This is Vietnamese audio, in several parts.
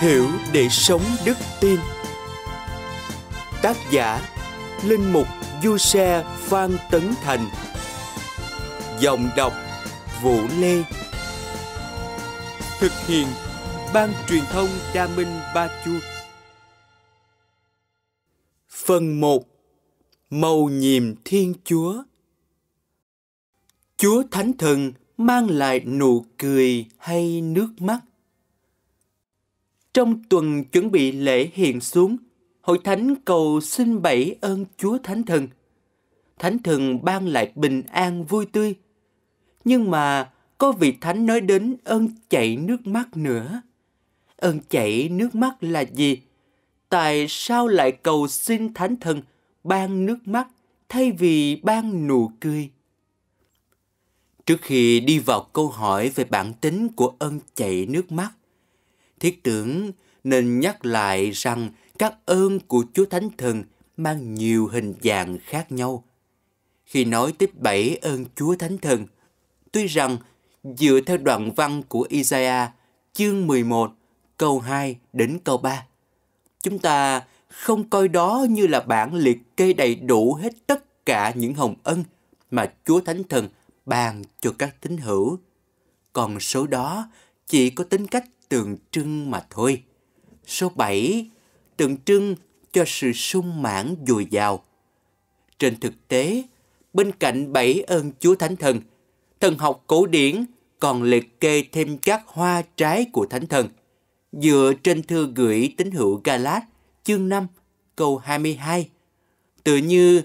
Hiểu để sống đức tin Tác giả Linh Mục Du Xe Phan Tấn Thành dòng đọc Vũ Lê Thực hiện Ban truyền thông Đa Minh Ba chu Phần 1 Mầu nhiệm Thiên Chúa Chúa Thánh Thần mang lại nụ cười hay nước mắt – trong tuần chuẩn bị lễ hiện xuống, hội thánh cầu xin bảy ơn Chúa Thánh Thần. Thánh Thần ban lại bình an vui tươi. Nhưng mà có vị Thánh nói đến ơn chảy nước mắt nữa. Ơn chảy nước mắt là gì? Tại sao lại cầu xin Thánh Thần ban nước mắt thay vì ban nụ cười? Trước khi đi vào câu hỏi về bản tính của ơn chảy nước mắt, thiết tưởng nên nhắc lại rằng các ơn của Chúa Thánh Thần mang nhiều hình dạng khác nhau. Khi nói tiếp bảy ơn Chúa Thánh Thần, tuy rằng dựa theo đoạn văn của Isaiah chương 11 câu 2 đến câu 3, chúng ta không coi đó như là bản liệt kê đầy đủ hết tất cả những hồng ân mà Chúa Thánh Thần ban cho các tín hữu. Còn số đó chỉ có tính cách tượng trưng mà thôi. Số 7 tượng trưng cho sự sung mãn dồi dào. Trên thực tế, bên cạnh bảy ơn Chúa Thánh Thần, thần học cổ điển còn liệt kê thêm các hoa trái của Thánh Thần. Dựa trên thư gửi tín hữu Galat, chương 5, câu 22, tự như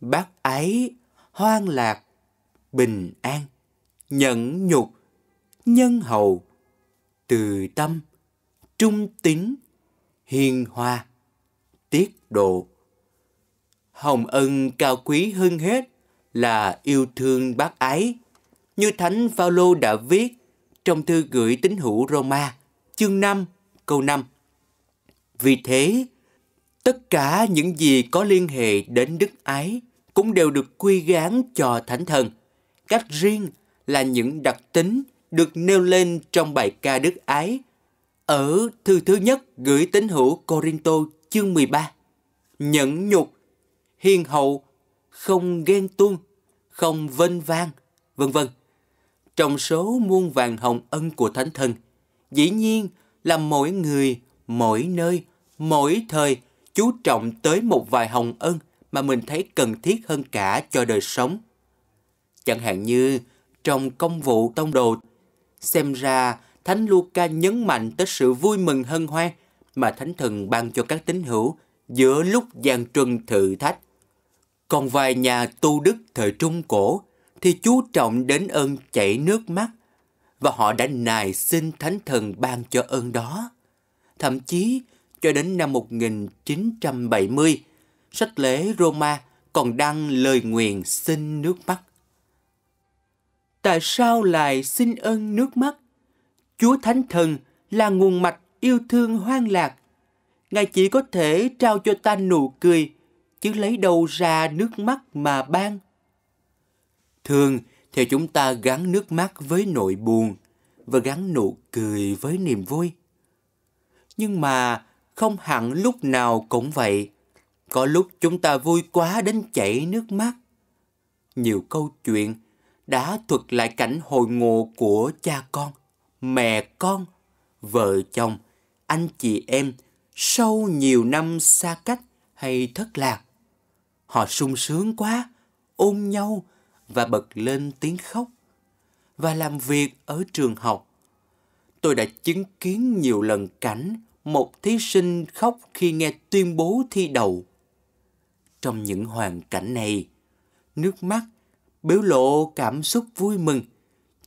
bác ái, hoan lạc, bình an, nhẫn nhục, nhân hậu, từ tâm, trung tín, hiền hòa, tiết độ. Hồng ân cao quý hơn hết là yêu thương bác ái. Như Thánh Phaolô đã viết trong thư gửi tín hữu Roma, chương 5, câu 5. Vì thế, tất cả những gì có liên hệ đến đức ái cũng đều được quy gán cho Thánh Thần. Cách riêng là những đặc tính được nêu lên trong bài ca Đức Ái ở thư thứ nhất gửi tín hữu Corinto chương 13. Nhẫn nhục, hiền hậu, không ghen tuông, không vênh vang, vân vân. Trong số muôn vàng hồng ân của Thánh Thần, dĩ nhiên là mỗi người, mỗi nơi, mỗi thời chú trọng tới một vài hồng ân mà mình thấy cần thiết hơn cả cho đời sống. Chẳng hạn như trong công vụ tông đồ Xem ra, Thánh Luca nhấn mạnh tới sự vui mừng hân hoan mà Thánh Thần ban cho các tín hữu giữa lúc gian truân thử thách. Còn vài nhà tu đức thời Trung Cổ thì chú trọng đến ơn chảy nước mắt và họ đã nài xin Thánh Thần ban cho ơn đó. Thậm chí, cho đến năm 1970, sách lễ Roma còn đăng lời nguyện xin nước mắt tại sao lại xin ơn nước mắt? Chúa Thánh Thần là nguồn mạch yêu thương hoang lạc. Ngài chỉ có thể trao cho ta nụ cười, chứ lấy đâu ra nước mắt mà ban. Thường thì chúng ta gắn nước mắt với nỗi buồn và gắn nụ cười với niềm vui. Nhưng mà không hẳn lúc nào cũng vậy. Có lúc chúng ta vui quá đến chảy nước mắt. Nhiều câu chuyện đã thuật lại cảnh hồi ngộ của cha con, mẹ con, vợ chồng, anh chị em sau nhiều năm xa cách hay thất lạc. Họ sung sướng quá, ôm nhau và bật lên tiếng khóc và làm việc ở trường học. Tôi đã chứng kiến nhiều lần cảnh một thí sinh khóc khi nghe tuyên bố thi đầu. Trong những hoàn cảnh này, nước mắt biểu lộ cảm xúc vui mừng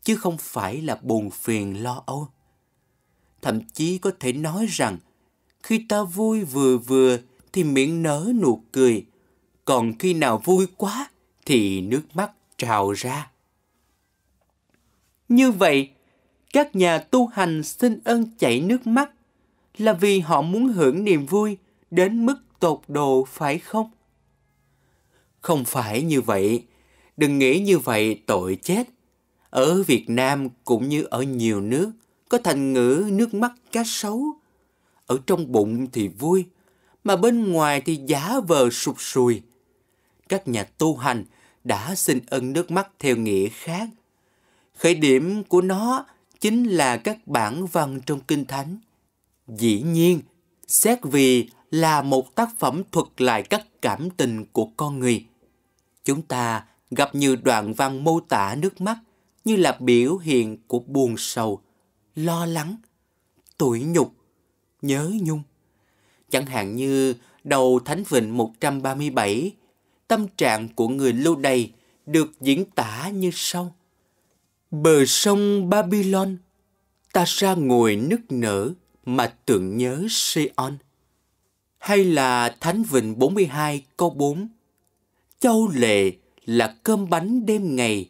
chứ không phải là buồn phiền lo âu thậm chí có thể nói rằng khi ta vui vừa vừa thì miệng nở nụ cười còn khi nào vui quá thì nước mắt trào ra như vậy các nhà tu hành xin ơn chảy nước mắt là vì họ muốn hưởng niềm vui đến mức tột độ phải không không phải như vậy Đừng nghĩ như vậy tội chết. Ở Việt Nam cũng như ở nhiều nước, có thành ngữ nước mắt cá sấu. Ở trong bụng thì vui, mà bên ngoài thì giả vờ sụp sùi. Các nhà tu hành đã xin ân nước mắt theo nghĩa khác. Khởi điểm của nó chính là các bản văn trong Kinh Thánh. Dĩ nhiên, xét vì là một tác phẩm thuật lại các cảm tình của con người. Chúng ta gặp nhiều đoạn văn mô tả nước mắt như là biểu hiện của buồn sầu, lo lắng, tủi nhục, nhớ nhung. Chẳng hạn như đầu Thánh Vịnh 137, tâm trạng của người lưu đày được diễn tả như sau. Bờ sông Babylon, ta ra ngồi nức nở mà tưởng nhớ Sion. Hay là Thánh Vịnh 42 câu 4, Châu lệ là cơm bánh đêm ngày.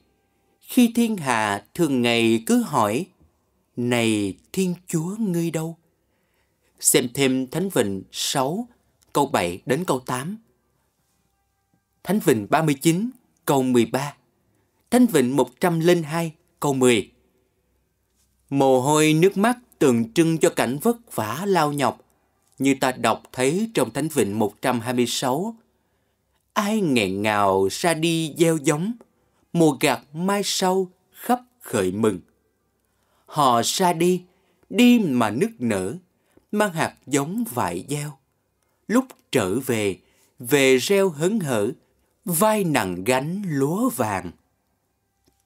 Khi thiên hạ thường ngày cứ hỏi, Này Thiên Chúa ngươi đâu? Xem thêm Thánh Vịnh 6, câu 7 đến câu 8. Thánh Vịnh 39, câu 13. Thánh Vịnh 102, câu 10. Mồ hôi nước mắt tượng trưng cho cảnh vất vả lao nhọc, như ta đọc thấy trong Thánh Vịnh 126, ai nghẹn ngào ra đi gieo giống, mùa gặt mai sau khắp khởi mừng. Họ ra đi, đi mà nức nở, mang hạt giống vải gieo. Lúc trở về, về reo hớn hở, vai nặng gánh lúa vàng.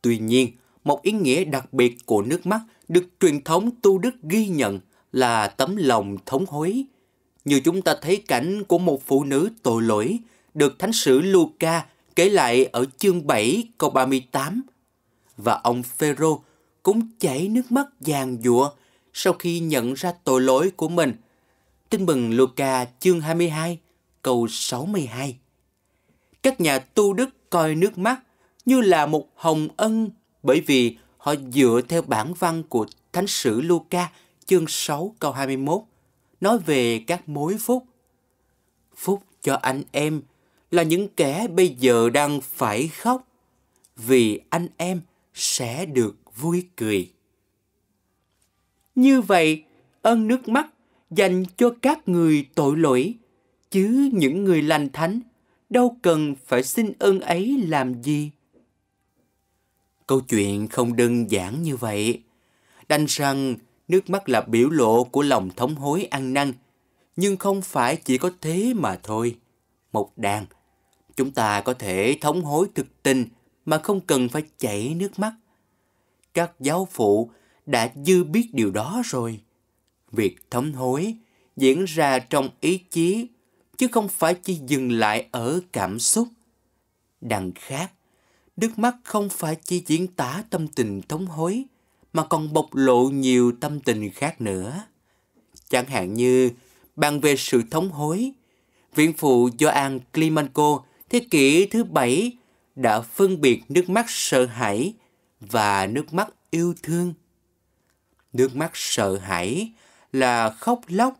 Tuy nhiên, một ý nghĩa đặc biệt của nước mắt được truyền thống tu đức ghi nhận là tấm lòng thống hối. Như chúng ta thấy cảnh của một phụ nữ tội lỗi được thánh sử Luca kể lại ở chương 7 câu 38. Và ông Phêrô cũng chảy nước mắt giàn giụa sau khi nhận ra tội lỗi của mình. Tin mừng Luca chương 22 câu 62. Các nhà tu đức coi nước mắt như là một hồng ân bởi vì họ dựa theo bản văn của Thánh sử Luca chương 6 câu 21 nói về các mối phúc. Phúc cho anh em là những kẻ bây giờ đang phải khóc vì anh em sẽ được vui cười. Như vậy, ơn nước mắt dành cho các người tội lỗi, chứ những người lành thánh đâu cần phải xin ơn ấy làm gì. Câu chuyện không đơn giản như vậy. Đành rằng nước mắt là biểu lộ của lòng thống hối ăn năn, nhưng không phải chỉ có thế mà thôi. Một đàn Chúng ta có thể thống hối thực tình mà không cần phải chảy nước mắt. Các giáo phụ đã dư biết điều đó rồi. Việc thống hối diễn ra trong ý chí chứ không phải chỉ dừng lại ở cảm xúc. Đằng khác, nước mắt không phải chỉ diễn tả tâm tình thống hối mà còn bộc lộ nhiều tâm tình khác nữa. Chẳng hạn như bàn về sự thống hối, viện phụ Gioan Klimenko thế kỷ thứ bảy đã phân biệt nước mắt sợ hãi và nước mắt yêu thương. Nước mắt sợ hãi là khóc lóc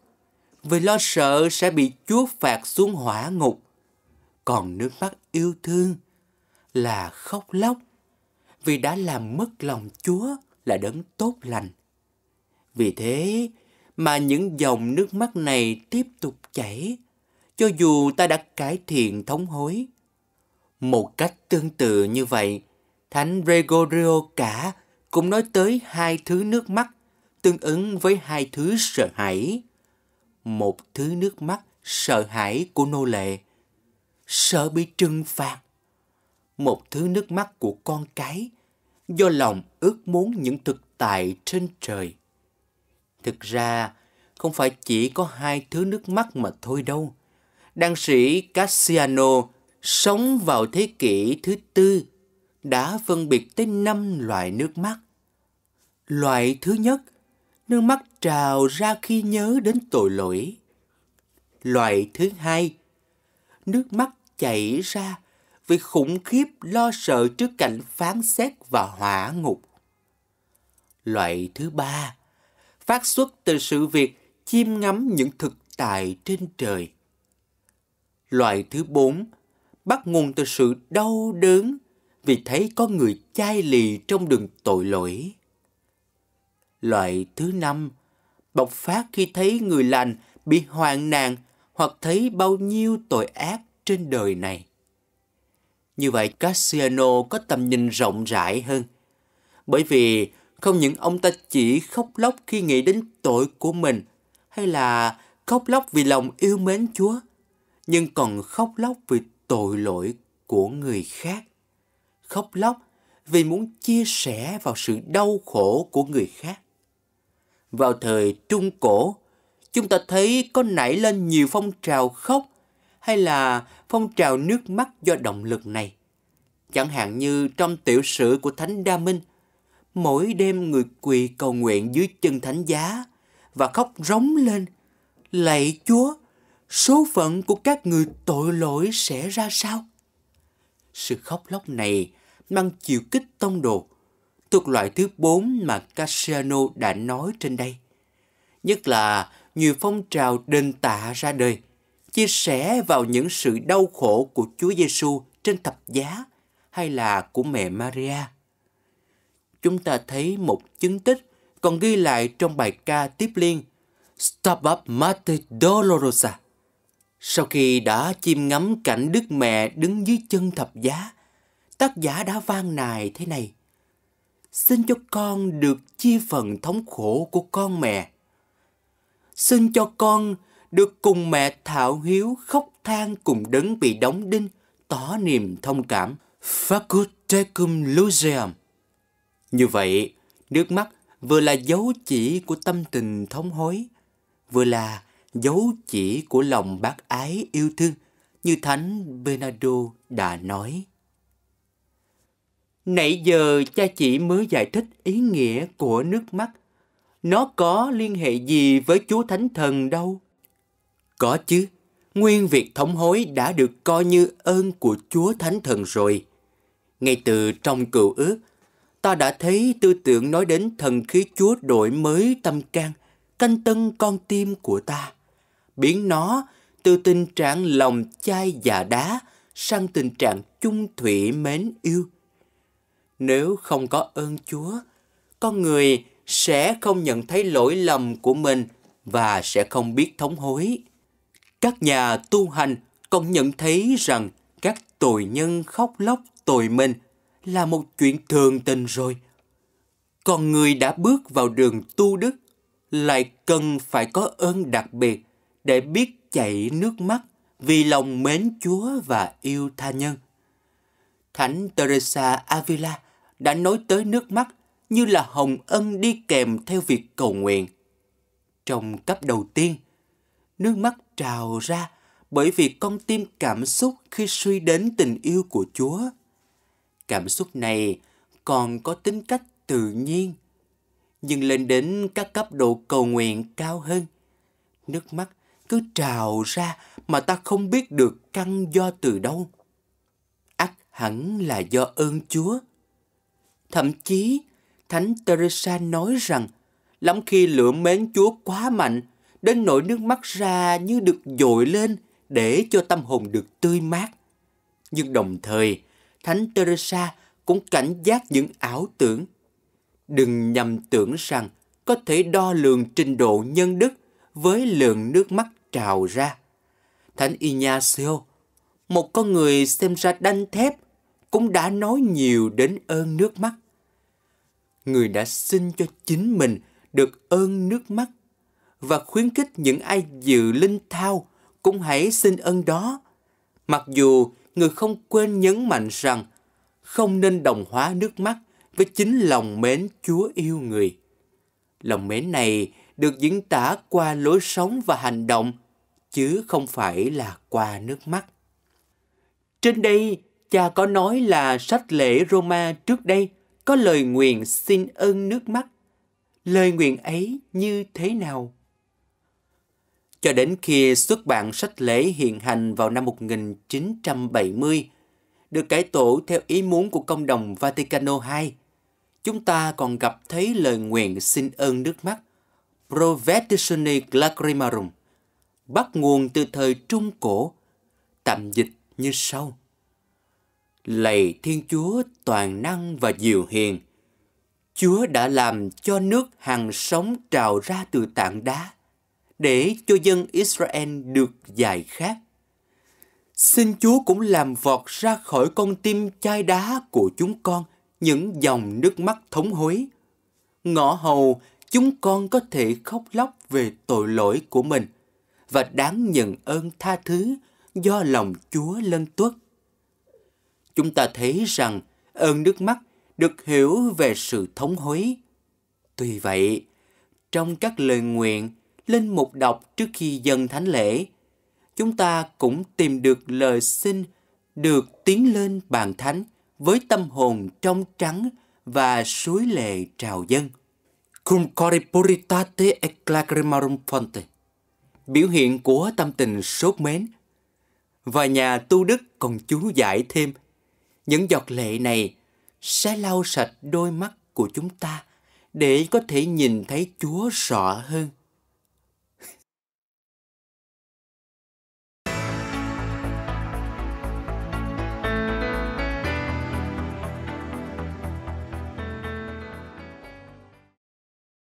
vì lo sợ sẽ bị Chúa phạt xuống hỏa ngục. Còn nước mắt yêu thương là khóc lóc vì đã làm mất lòng Chúa là đấng tốt lành. Vì thế mà những dòng nước mắt này tiếp tục chảy cho dù ta đã cải thiện thống hối. Một cách tương tự như vậy, Thánh Gregorio cả cũng nói tới hai thứ nước mắt tương ứng với hai thứ sợ hãi. Một thứ nước mắt sợ hãi của nô lệ, sợ bị trừng phạt. Một thứ nước mắt của con cái do lòng ước muốn những thực tại trên trời. Thực ra, không phải chỉ có hai thứ nước mắt mà thôi đâu – đăng sĩ Cassiano sống vào thế kỷ thứ tư đã phân biệt tới năm loại nước mắt. Loại thứ nhất, nước mắt trào ra khi nhớ đến tội lỗi. Loại thứ hai, nước mắt chảy ra vì khủng khiếp lo sợ trước cảnh phán xét và hỏa ngục. Loại thứ ba, phát xuất từ sự việc chiêm ngắm những thực tại trên trời. Loại thứ bốn, bắt nguồn từ sự đau đớn vì thấy có người chai lì trong đường tội lỗi. Loại thứ năm, bộc phát khi thấy người lành bị hoạn nạn hoặc thấy bao nhiêu tội ác trên đời này. Như vậy Cassiano có tầm nhìn rộng rãi hơn, bởi vì không những ông ta chỉ khóc lóc khi nghĩ đến tội của mình hay là khóc lóc vì lòng yêu mến Chúa, nhưng còn khóc lóc vì tội lỗi của người khác. Khóc lóc vì muốn chia sẻ vào sự đau khổ của người khác. Vào thời Trung Cổ, chúng ta thấy có nảy lên nhiều phong trào khóc hay là phong trào nước mắt do động lực này. Chẳng hạn như trong tiểu sử của Thánh Đa Minh, mỗi đêm người quỳ cầu nguyện dưới chân thánh giá và khóc rống lên, lạy Chúa, số phận của các người tội lỗi sẽ ra sao? Sự khóc lóc này mang chiều kích tông đồ, thuộc loại thứ bốn mà Cassiano đã nói trên đây. Nhất là nhiều phong trào đền tạ ra đời, chia sẻ vào những sự đau khổ của Chúa Giêsu trên thập giá hay là của mẹ Maria. Chúng ta thấy một chứng tích còn ghi lại trong bài ca tiếp liên Stop up Mate Dolorosa sau khi đã chiêm ngắm cảnh Đức Mẹ đứng dưới chân thập giá, tác giả đã vang nài thế này. Xin cho con được chia phần thống khổ của con mẹ. Xin cho con được cùng mẹ thảo hiếu khóc than cùng đấng bị đóng đinh, tỏ niềm thông cảm. Facus tecum luceam. Như vậy, nước mắt vừa là dấu chỉ của tâm tình thống hối, vừa là dấu chỉ của lòng bác ái yêu thương như Thánh Bernardo đã nói. Nãy giờ cha chỉ mới giải thích ý nghĩa của nước mắt. Nó có liên hệ gì với Chúa Thánh Thần đâu? Có chứ, nguyên việc thống hối đã được coi như ơn của Chúa Thánh Thần rồi. Ngay từ trong cựu ước, ta đã thấy tư tưởng nói đến thần khí Chúa đổi mới tâm can, canh tân con tim của ta biến nó từ tình trạng lòng chai và đá sang tình trạng chung thủy mến yêu. Nếu không có ơn Chúa, con người sẽ không nhận thấy lỗi lầm của mình và sẽ không biết thống hối. Các nhà tu hành còn nhận thấy rằng các tội nhân khóc lóc tội mình là một chuyện thường tình rồi. Còn người đã bước vào đường tu đức lại cần phải có ơn đặc biệt để biết chảy nước mắt vì lòng mến Chúa và yêu tha nhân. Thánh Teresa Avila đã nói tới nước mắt như là hồng ân đi kèm theo việc cầu nguyện. Trong cấp đầu tiên, nước mắt trào ra bởi vì con tim cảm xúc khi suy đến tình yêu của Chúa. Cảm xúc này còn có tính cách tự nhiên, nhưng lên đến các cấp độ cầu nguyện cao hơn, nước mắt cứ trào ra mà ta không biết được căn do từ đâu. ắt hẳn là do ơn Chúa. Thậm chí, Thánh Teresa nói rằng lắm khi lửa mến Chúa quá mạnh đến nỗi nước mắt ra như được dội lên để cho tâm hồn được tươi mát. Nhưng đồng thời, Thánh Teresa cũng cảnh giác những ảo tưởng. Đừng nhầm tưởng rằng có thể đo lường trình độ nhân đức với lượng nước mắt trào ra. Thánh Ignacio, một con người xem ra đanh thép, cũng đã nói nhiều đến ơn nước mắt. Người đã xin cho chính mình được ơn nước mắt và khuyến khích những ai dự linh thao cũng hãy xin ơn đó. Mặc dù người không quên nhấn mạnh rằng không nên đồng hóa nước mắt với chính lòng mến Chúa yêu người. Lòng mến này được diễn tả qua lối sống và hành động chứ không phải là qua nước mắt. Trên đây, cha có nói là sách lễ Roma trước đây có lời nguyện xin ơn nước mắt. Lời nguyện ấy như thế nào? Cho đến khi xuất bản sách lễ hiện hành vào năm 1970, được cải tổ theo ý muốn của công đồng Vaticano II, chúng ta còn gặp thấy lời nguyện xin ơn nước mắt Provetitione Lacrimarum bắt nguồn từ thời Trung Cổ, tạm dịch như sau. Lạy Thiên Chúa toàn năng và diệu hiền, Chúa đã làm cho nước hàng sống trào ra từ tảng đá, để cho dân Israel được dài khác. Xin Chúa cũng làm vọt ra khỏi con tim chai đá của chúng con những dòng nước mắt thống hối. Ngõ hầu chúng con có thể khóc lóc về tội lỗi của mình và đáng nhận ơn tha thứ do lòng Chúa lân tuất. Chúng ta thấy rằng ơn nước mắt được hiểu về sự thống hối. Tuy vậy, trong các lời nguyện lên mục đọc trước khi dân thánh lễ, chúng ta cũng tìm được lời xin được tiến lên bàn thánh với tâm hồn trong trắng và suối lệ trào dâng. Cum corporitate puritate et lacrimarum fonte. Biểu hiện của tâm tình sốt mến. Và nhà tu đức còn chú giải thêm, những giọt lệ này sẽ lau sạch đôi mắt của chúng ta để có thể nhìn thấy Chúa rõ hơn.